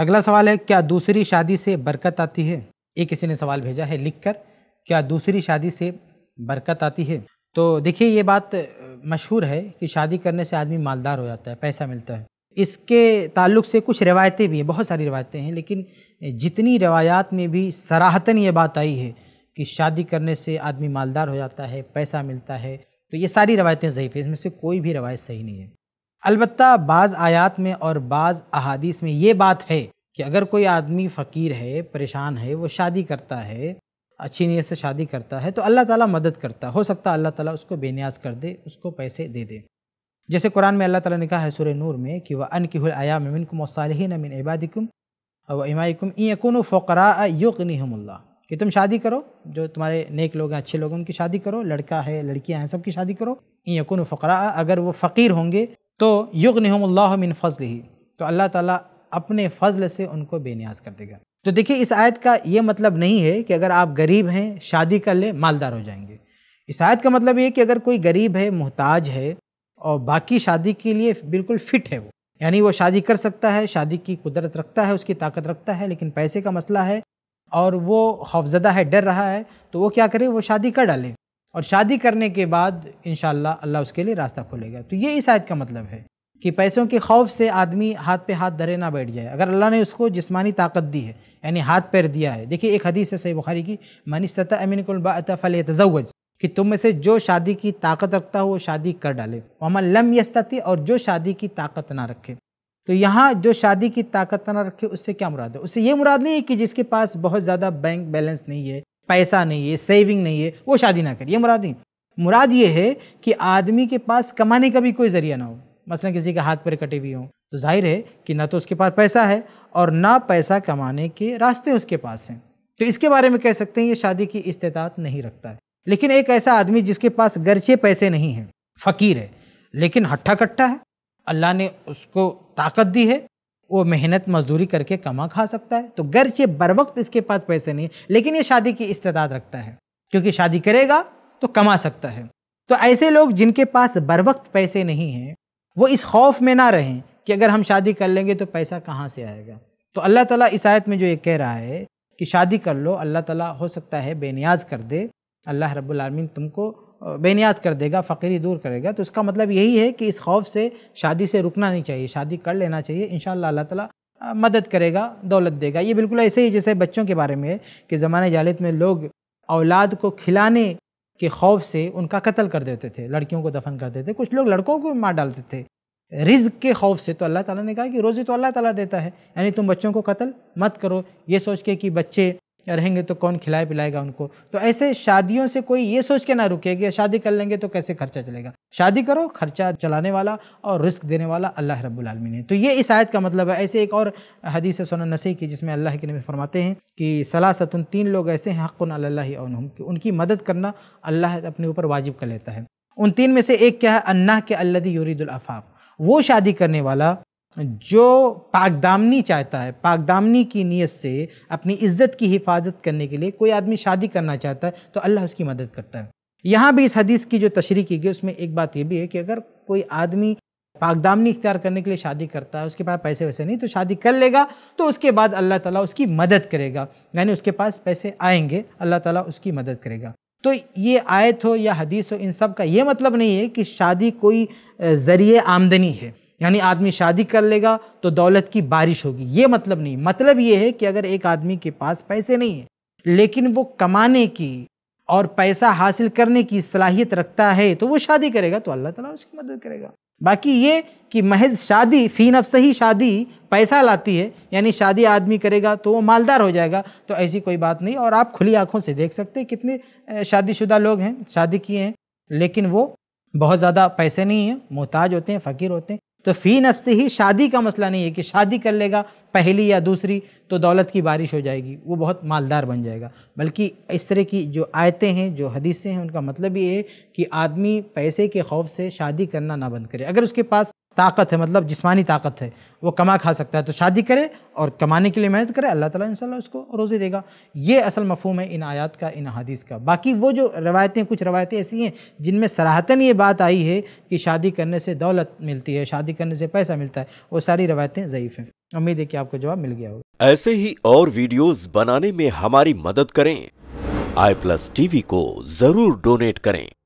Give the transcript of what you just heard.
अगला सवाल है क्या दूसरी शादी से बरकत आती है ये किसी ने सवाल भेजा है लिखकर क्या दूसरी शादी से बरकत आती है तो देखिए ये बात मशहूर है कि शादी करने से आदमी मालदार हो जाता है पैसा मिलता है इसके ताल्लुक से कुछ रिवायतें भी हैं बहुत सारी रिवायतें हैं लेकिन जितनी रवायात में भी सराहतन ये बात आई है कि शादी करने से आदमी मालदार हो जाता है पैसा मिलता है तो ये सारी रवायतें ज़यीफ़ हैं इसमें से कोई भी रवायत सही नहीं है अलबत् बाज़ आयात में और बाज़ अहादीस में ये बात है कि अगर कोई आदमी फ़कीर है परेशान है वो शादी करता है अच्छी नीयत से शादी करता है तो अल्लाह ताला मदद करता हो सकता है अल्लाह ताला उसको बेनियाज कर दे उसको पैसे दे दे जैसे कुरान में अल्लाह ताला ने कहा है सुर नूर में कि वह अन किहुल आयाम मिनकुम वसालहन मिन इबादिकुम व इमाकुम ईकुन फ़करा युगनिहमुल्ला कि तुम शादी करो जो तुम्हारे नेक लोग हैं अच्छे लोग हैं उनकी शादी करो लड़का है लड़कियाँ हैं सबकी शादी करो यकुन फ़करा अगर वो फ़कीर होंगे तो युग युगनहमल्लामिन फ़ज़ल ही तो अल्लाह ताला अपने फ़ज़ल से उनको बेनियाज कर देगा तो देखिए इस आयत का ये मतलब नहीं है कि अगर आप गरीब हैं शादी कर ले मालदार हो जाएंगे इस आयत का मतलब ये कि अगर कोई गरीब है मोहताज है और बाकी शादी के लिए बिल्कुल फिट है वो यानी वो शादी कर सकता है शादी की कुदरत रखता है उसकी ताकत रखता है लेकिन पैसे का मसला है और वो खौफजदा है डर रहा है तो वो क्या करे वो शादी कर डाले और शादी करने के बाद इन अल्लाह उसके लिए रास्ता खोलेगा तो ये इस आयत का मतलब है कि पैसों के खौफ से आदमी हाथ पे हाथ धरे ना बैठ जाए अगर अल्लाह ने उसको जिस्मानी ताकत दी है यानी हाथ पैर दिया है देखिए एक हदीस है सही बुखारी की मनिस्तः अमीनकुलबाता फ़ल तजवज कि तुम में से जो शादी की ताकत रखता हो वो शादी कर डाले अमल लम यस्तती और जो शादी की ताकत ना रखे तो यहाँ जो शादी की ताकत ना रखे उससे क्या मुराद है उससे ये मुराद नहीं है कि जिसके पास बहुत ज़्यादा बैंक बैलेंस नहीं है पैसा नहीं है सेविंग नहीं है वो शादी ना करिए मुरादी मुराद ये है कि आदमी के पास कमाने का भी कोई ज़रिया ना हो मसलन किसी के हाथ पर कटे भी हों तो जाहिर है कि ना तो उसके पास पैसा है और ना पैसा कमाने के रास्ते उसके पास हैं तो इसके बारे में कह सकते हैं ये शादी की इस्तात नहीं रखता है लेकिन एक ऐसा आदमी जिसके पास गरचे पैसे नहीं हैं फ़कीर है लेकिन हट्ठा कट्ठा है अल्लाह ने उसको ताकत दी है वो मेहनत मजदूरी करके कमा खा सकता है तो गरचे बर वक्त इसके पास पैसे नहीं लेकिन ये शादी की इस्तात रखता है क्योंकि शादी करेगा तो कमा सकता है तो ऐसे लोग जिनके पास बर वक्त पैसे नहीं हैं वो इस खौफ में ना रहें कि अगर हम शादी कर लेंगे तो पैसा कहाँ से आएगा तो अल्लाह ताला इस आयत में जो ये कह रहा है कि शादी कर लो अल्लाह ताला हो सकता है बेनियाज कर दे अल्लाह रब्बुल रबालमीन तुमको बेनियाज कर देगा फ़कीरी दूर करेगा तो इसका मतलब यही है कि इस खौफ से शादी से रुकना नहीं चाहिए शादी कर लेना चाहिए इन अल्लाह ताला मदद करेगा दौलत देगा ये बिल्कुल ऐसे ही जैसे बच्चों के बारे में है कि ज़माने जालिद में लोग औलाद को खिलाने के खौफ से उनका कत्ल कर देते थे लड़कियों को दफन करते थे कुछ लोग लड़कों को मार डालते थे रिज़ के खौफ से तो अल्लाह ताला ने कहा कि रोज़ी तो अल्लाह ताला देता है यानी तुम बच्चों को कत्ल मत करो ये सोच के कि बच्चे रहेंगे तो कौन खिलाए पिलाएगा उनको तो ऐसे शादियों से कोई ये सोच के ना रुके कि शादी कर लेंगे तो कैसे खर्चा चलेगा शादी करो खर्चा चलाने वाला और रिस्क देने वाला अल्लाह रब्बुल आलमीन है तो ये इस आयत का मतलब है ऐसे एक और हदीस है सोना नसी की जिसमें अल्लाह के नबी फरमाते हैं कि सलासतुन तीन लोग ऐसे हैं हक़ुन अल्लाह कि उनकी मदद करना अल्लाह अपने ऊपर वाजिब कर लेता है उन तीन में से एक क्या है अन्ना के अल्लदी यूरीदुल आफाफ वो शादी करने वाला जो पाकदामनी चाहता है पाकदामनी की नीयत से अपनी इज्जत की हिफाजत करने के लिए कोई आदमी शादी करना चाहता है तो अल्लाह उसकी मदद करता है यहाँ भी इस हदीस की जो तशरी की गई उसमें एक बात यह भी है कि अगर कोई आदमी पाकदामनी इख्तियार करने के लिए शादी करता है उसके पास पैसे वैसे नहीं तो शादी कर लेगा तो उसके बाद अल्लाह ताला उसकी मदद करेगा यानी उसके पास पैसे आएंगे अल्लाह ताला उसकी मदद करेगा तो ये आयत हो या हदीस हो इन सब का ये मतलब नहीं है कि शादी कोई ज़रिए आमदनी है यानी आदमी शादी कर लेगा तो दौलत की बारिश होगी ये मतलब नहीं मतलब ये है कि अगर एक आदमी के पास पैसे नहीं है लेकिन वो कमाने की और पैसा हासिल करने की सलाहियत रखता है तो वो शादी करेगा तो अल्लाह ताला उसकी मदद करेगा बाकी ये कि महज शादी फ़ी नफ्स ही शादी पैसा लाती है यानी शादी आदमी करेगा तो वो मालदार हो जाएगा तो ऐसी कोई बात नहीं और आप खुली आँखों से देख सकते हैं कितने शादीशुदा लोग हैं शादी किए हैं लेकिन वो बहुत ज़्यादा पैसे नहीं हैं मोहताज होते हैं फ़कीर होते हैं तो फ़ी नफ्स ही शादी का मसला नहीं है कि शादी कर लेगा पहली या दूसरी तो दौलत की बारिश हो जाएगी वो बहुत मालदार बन जाएगा बल्कि इस तरह की जो आयतें हैं जो हदीसें हैं उनका मतलब ये है कि आदमी पैसे के खौफ से शादी करना ना बंद करे अगर उसके पास ताकत है मतलब जिस्मानी ताकत है वो कमा खा सकता है तो शादी करे और कमाने के लिए मेहनत करे अल्लाह ताला इंशाल्लाह उसको रोज़े देगा ये असल मफहम है इन आयात का इन हदीस का बाकी वो जो रवायतें कुछ रवायतें ऐसी हैं जिनमें सराहतन ये बात आई है कि शादी करने से दौलत मिलती है शादी करने से पैसा मिलता है वो सारी रवायतें ज़यीफ़ हैं उम्मीद है कि आपको जवाब मिल गया होगा ऐसे ही और वीडियोज़ बनाने में हमारी मदद करें आई प्लस वी को ज़रूर डोनेट करें